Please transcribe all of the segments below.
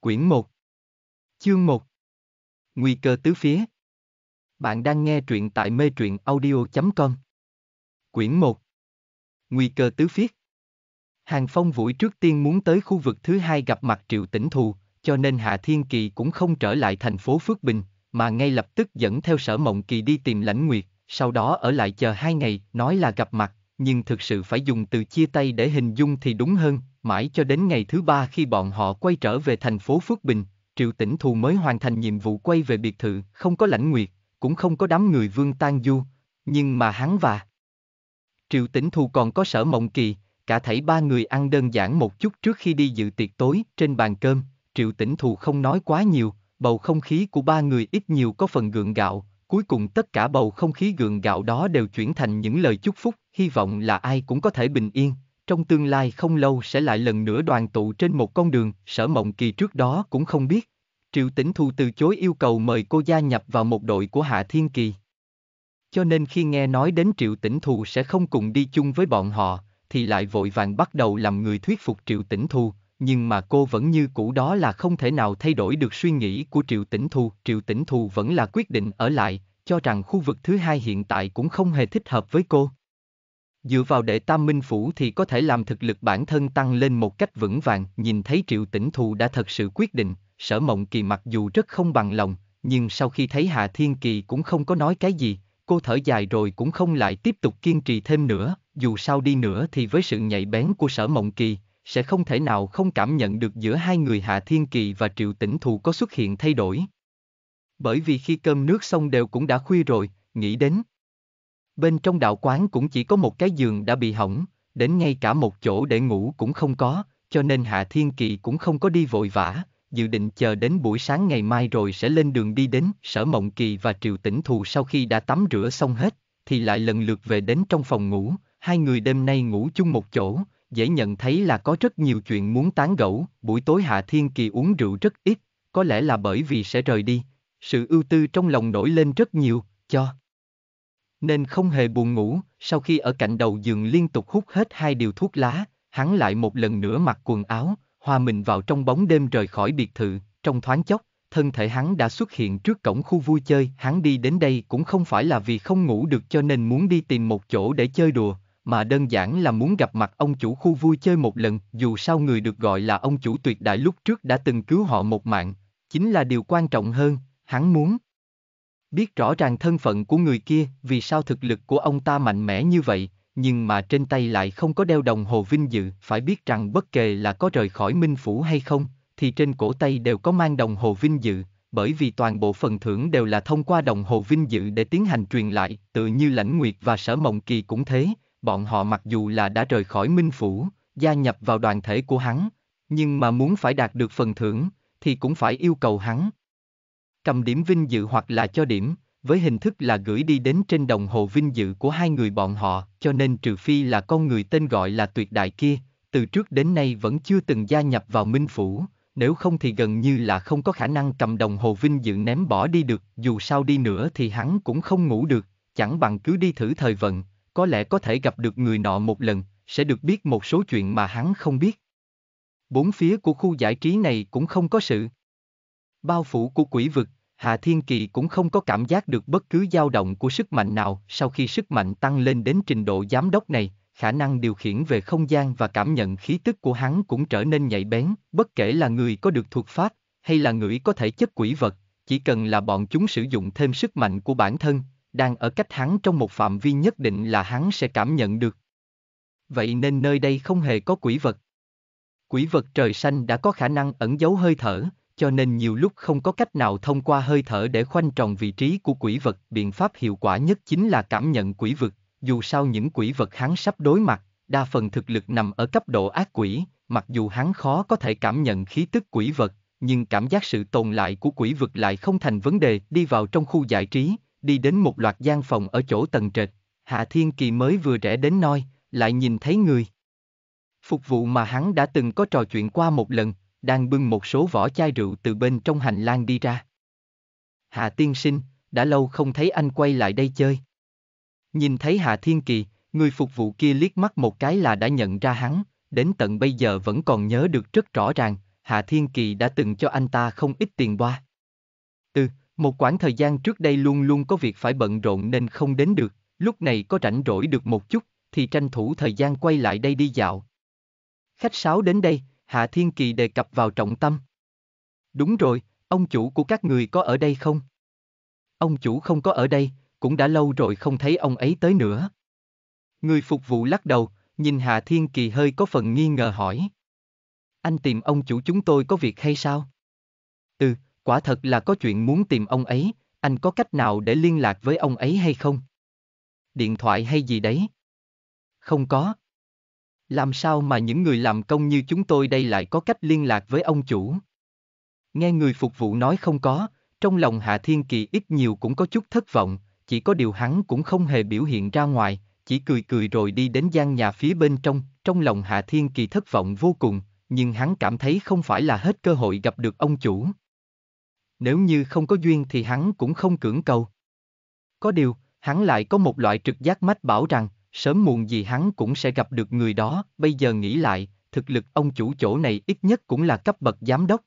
Quyển 1 Chương 1 Nguy cơ tứ phía Bạn đang nghe truyện tại mê truyện audio.com Quyển 1 Nguy cơ tứ phía Hàng Phong Vũ trước tiên muốn tới khu vực thứ hai gặp mặt Triệu tỉnh Thù, cho nên Hạ Thiên Kỳ cũng không trở lại thành phố Phước Bình, mà ngay lập tức dẫn theo sở mộng kỳ đi tìm lãnh nguyệt, sau đó ở lại chờ hai ngày, nói là gặp mặt, nhưng thực sự phải dùng từ chia tay để hình dung thì đúng hơn, mãi cho đến ngày thứ ba khi bọn họ quay trở về thành phố Phước Bình, Triệu Tĩnh Thù mới hoàn thành nhiệm vụ quay về biệt thự, không có lãnh nguyệt, cũng không có đám người vương tan du, nhưng mà hắn và Triệu Tĩnh Thù còn có sở mộng kỳ, cả thảy ba người ăn đơn giản một chút trước khi đi dự tiệc tối, trên bàn cơm, Triệu Tĩnh Thù không nói quá nhiều, bầu không khí của ba người ít nhiều có phần gượng gạo, cuối cùng tất cả bầu không khí gượng gạo đó đều chuyển thành những lời chúc phúc, hy vọng là ai cũng có thể bình yên, trong tương lai không lâu sẽ lại lần nữa đoàn tụ trên một con đường, sở mộng kỳ trước đó cũng không biết. Triệu Tĩnh Thu từ chối yêu cầu mời cô gia nhập vào một đội của Hạ Thiên Kỳ. Cho nên khi nghe nói đến Triệu Tĩnh Thu sẽ không cùng đi chung với bọn họ, thì lại vội vàng bắt đầu làm người thuyết phục Triệu Tĩnh Thu, nhưng mà cô vẫn như cũ đó là không thể nào thay đổi được suy nghĩ của Triệu Tĩnh Thu. Triệu Tĩnh Thu vẫn là quyết định ở lại, cho rằng khu vực thứ hai hiện tại cũng không hề thích hợp với cô. Dựa vào đệ tam minh phủ thì có thể làm thực lực bản thân tăng lên một cách vững vàng, nhìn thấy triệu tỉnh thù đã thật sự quyết định, sở mộng kỳ mặc dù rất không bằng lòng, nhưng sau khi thấy Hạ Thiên Kỳ cũng không có nói cái gì, cô thở dài rồi cũng không lại tiếp tục kiên trì thêm nữa, dù sao đi nữa thì với sự nhạy bén của sở mộng kỳ, sẽ không thể nào không cảm nhận được giữa hai người Hạ Thiên Kỳ và Triệu Tĩnh Thù có xuất hiện thay đổi. Bởi vì khi cơm nước xong đều cũng đã khuya rồi, nghĩ đến, Bên trong đạo quán cũng chỉ có một cái giường đã bị hỏng, đến ngay cả một chỗ để ngủ cũng không có, cho nên Hạ Thiên Kỳ cũng không có đi vội vã, dự định chờ đến buổi sáng ngày mai rồi sẽ lên đường đi đến Sở Mộng Kỳ và Triều Tĩnh Thù sau khi đã tắm rửa xong hết, thì lại lần lượt về đến trong phòng ngủ, hai người đêm nay ngủ chung một chỗ, dễ nhận thấy là có rất nhiều chuyện muốn tán gẫu, buổi tối Hạ Thiên Kỳ uống rượu rất ít, có lẽ là bởi vì sẽ rời đi, sự ưu tư trong lòng nổi lên rất nhiều, cho nên không hề buồn ngủ, sau khi ở cạnh đầu giường liên tục hút hết hai điều thuốc lá, hắn lại một lần nữa mặc quần áo, hòa mình vào trong bóng đêm rời khỏi biệt thự, trong thoáng chốc, thân thể hắn đã xuất hiện trước cổng khu vui chơi, hắn đi đến đây cũng không phải là vì không ngủ được cho nên muốn đi tìm một chỗ để chơi đùa, mà đơn giản là muốn gặp mặt ông chủ khu vui chơi một lần, dù sao người được gọi là ông chủ tuyệt đại lúc trước đã từng cứu họ một mạng, chính là điều quan trọng hơn, hắn muốn Biết rõ ràng thân phận của người kia, vì sao thực lực của ông ta mạnh mẽ như vậy, nhưng mà trên tay lại không có đeo đồng hồ vinh dự, phải biết rằng bất kể là có rời khỏi Minh Phủ hay không, thì trên cổ tay đều có mang đồng hồ vinh dự, bởi vì toàn bộ phần thưởng đều là thông qua đồng hồ vinh dự để tiến hành truyền lại, tự như Lãnh Nguyệt và Sở Mộng Kỳ cũng thế, bọn họ mặc dù là đã rời khỏi Minh Phủ, gia nhập vào đoàn thể của hắn, nhưng mà muốn phải đạt được phần thưởng, thì cũng phải yêu cầu hắn, cầm điểm vinh dự hoặc là cho điểm, với hình thức là gửi đi đến trên đồng hồ vinh dự của hai người bọn họ, cho nên trừ phi là con người tên gọi là tuyệt đại kia, từ trước đến nay vẫn chưa từng gia nhập vào minh phủ, nếu không thì gần như là không có khả năng cầm đồng hồ vinh dự ném bỏ đi được, dù sao đi nữa thì hắn cũng không ngủ được, chẳng bằng cứ đi thử thời vận, có lẽ có thể gặp được người nọ một lần, sẽ được biết một số chuyện mà hắn không biết. Bốn phía của khu giải trí này cũng không có sự Bao phủ của quỷ vực, Hạ Thiên Kỳ cũng không có cảm giác được bất cứ dao động của sức mạnh nào sau khi sức mạnh tăng lên đến trình độ giám đốc này, khả năng điều khiển về không gian và cảm nhận khí tức của hắn cũng trở nên nhạy bén, bất kể là người có được thuộc pháp, hay là người có thể chấp quỷ vật, chỉ cần là bọn chúng sử dụng thêm sức mạnh của bản thân, đang ở cách hắn trong một phạm vi nhất định là hắn sẽ cảm nhận được. Vậy nên nơi đây không hề có quỷ vật. Quỷ vật trời xanh đã có khả năng ẩn giấu hơi thở, cho nên nhiều lúc không có cách nào thông qua hơi thở để khoanh tròn vị trí của quỷ vật. Biện pháp hiệu quả nhất chính là cảm nhận quỷ vực, dù sao những quỷ vật hắn sắp đối mặt, đa phần thực lực nằm ở cấp độ ác quỷ, mặc dù hắn khó có thể cảm nhận khí tức quỷ vật, nhưng cảm giác sự tồn lại của quỷ vực lại không thành vấn đề. Đi vào trong khu giải trí, đi đến một loạt gian phòng ở chỗ tầng trệt, Hạ Thiên Kỳ mới vừa rẽ đến noi, lại nhìn thấy người. Phục vụ mà hắn đã từng có trò chuyện qua một lần, đang bưng một số vỏ chai rượu từ bên trong hành lang đi ra. Hạ tiên sinh, đã lâu không thấy anh quay lại đây chơi. Nhìn thấy Hạ Thiên Kỳ, người phục vụ kia liếc mắt một cái là đã nhận ra hắn, đến tận bây giờ vẫn còn nhớ được rất rõ ràng, Hạ Thiên Kỳ đã từng cho anh ta không ít tiền qua. Ừ, một quãng thời gian trước đây luôn luôn có việc phải bận rộn nên không đến được, lúc này có rảnh rỗi được một chút, thì tranh thủ thời gian quay lại đây đi dạo. Khách sáo đến đây, Hạ Thiên Kỳ đề cập vào trọng tâm. Đúng rồi, ông chủ của các người có ở đây không? Ông chủ không có ở đây, cũng đã lâu rồi không thấy ông ấy tới nữa. Người phục vụ lắc đầu, nhìn Hạ Thiên Kỳ hơi có phần nghi ngờ hỏi. Anh tìm ông chủ chúng tôi có việc hay sao? Ừ, quả thật là có chuyện muốn tìm ông ấy, anh có cách nào để liên lạc với ông ấy hay không? Điện thoại hay gì đấy? Không có. Làm sao mà những người làm công như chúng tôi đây lại có cách liên lạc với ông chủ? Nghe người phục vụ nói không có, trong lòng Hạ Thiên Kỳ ít nhiều cũng có chút thất vọng, chỉ có điều hắn cũng không hề biểu hiện ra ngoài, chỉ cười cười rồi đi đến gian nhà phía bên trong, trong lòng Hạ Thiên Kỳ thất vọng vô cùng, nhưng hắn cảm thấy không phải là hết cơ hội gặp được ông chủ. Nếu như không có duyên thì hắn cũng không cưỡng cầu. Có điều, hắn lại có một loại trực giác mách bảo rằng, sớm muộn gì hắn cũng sẽ gặp được người đó, bây giờ nghĩ lại, thực lực ông chủ chỗ này ít nhất cũng là cấp bậc giám đốc.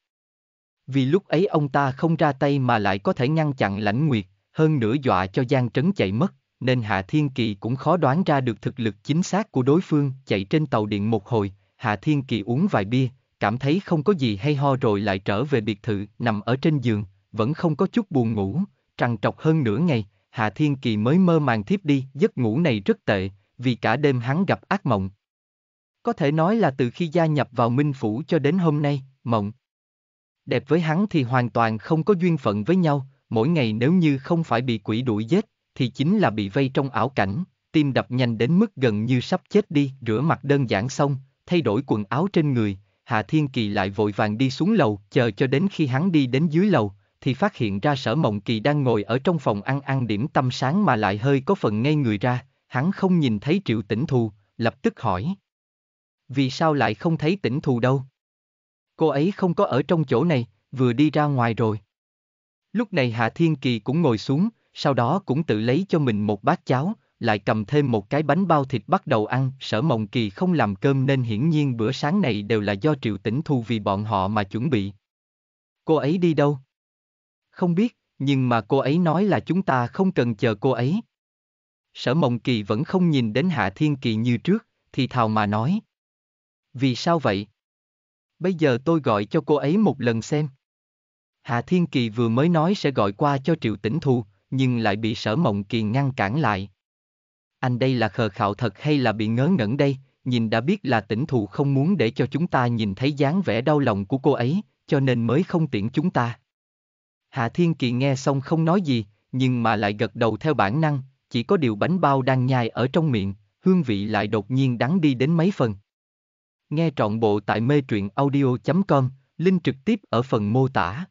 Vì lúc ấy ông ta không ra tay mà lại có thể ngăn chặn lãnh nguyệt, hơn nữa dọa cho Giang Trấn chạy mất, nên Hạ Thiên Kỳ cũng khó đoán ra được thực lực chính xác của đối phương, chạy trên tàu điện một hồi, Hạ Thiên Kỳ uống vài bia, cảm thấy không có gì hay ho rồi lại trở về biệt thự, nằm ở trên giường, vẫn không có chút buồn ngủ, trằn trọc hơn nửa ngày, Hạ Thiên Kỳ mới mơ màng thiếp đi, giấc ngủ này rất tệ, vì cả đêm hắn gặp ác mộng. Có thể nói là từ khi gia nhập vào Minh Phủ cho đến hôm nay, mộng. Đẹp với hắn thì hoàn toàn không có duyên phận với nhau, mỗi ngày nếu như không phải bị quỷ đuổi giết, thì chính là bị vây trong ảo cảnh, tim đập nhanh đến mức gần như sắp chết đi, rửa mặt đơn giản xong, thay đổi quần áo trên người, Hạ Thiên Kỳ lại vội vàng đi xuống lầu, chờ cho đến khi hắn đi đến dưới lầu, thì phát hiện ra sở mộng kỳ đang ngồi ở trong phòng ăn ăn điểm tâm sáng mà lại hơi có phần ngây người ra, hắn không nhìn thấy triệu tỉnh thù, lập tức hỏi. Vì sao lại không thấy tỉnh thù đâu? Cô ấy không có ở trong chỗ này, vừa đi ra ngoài rồi. Lúc này Hạ Thiên Kỳ cũng ngồi xuống, sau đó cũng tự lấy cho mình một bát cháo, lại cầm thêm một cái bánh bao thịt bắt đầu ăn. Sở Mộng Kỳ không làm cơm nên hiển nhiên bữa sáng này đều là do Triệu Tĩnh Thu vì bọn họ mà chuẩn bị. Cô ấy đi đâu? không biết, nhưng mà cô ấy nói là chúng ta không cần chờ cô ấy. Sở mộng kỳ vẫn không nhìn đến Hạ Thiên Kỳ như trước, thì thào mà nói. Vì sao vậy? Bây giờ tôi gọi cho cô ấy một lần xem. Hạ Thiên Kỳ vừa mới nói sẽ gọi qua cho Triệu Tĩnh Thu, nhưng lại bị sở mộng kỳ ngăn cản lại. Anh đây là khờ khạo thật hay là bị ngớ ngẩn đây, nhìn đã biết là tỉnh thù không muốn để cho chúng ta nhìn thấy dáng vẻ đau lòng của cô ấy, cho nên mới không tiện chúng ta. Hạ Thiên Kỳ nghe xong không nói gì, nhưng mà lại gật đầu theo bản năng, chỉ có điều bánh bao đang nhai ở trong miệng, hương vị lại đột nhiên đắng đi đến mấy phần. Nghe trọn bộ tại mê truyện audio.com, link trực tiếp ở phần mô tả.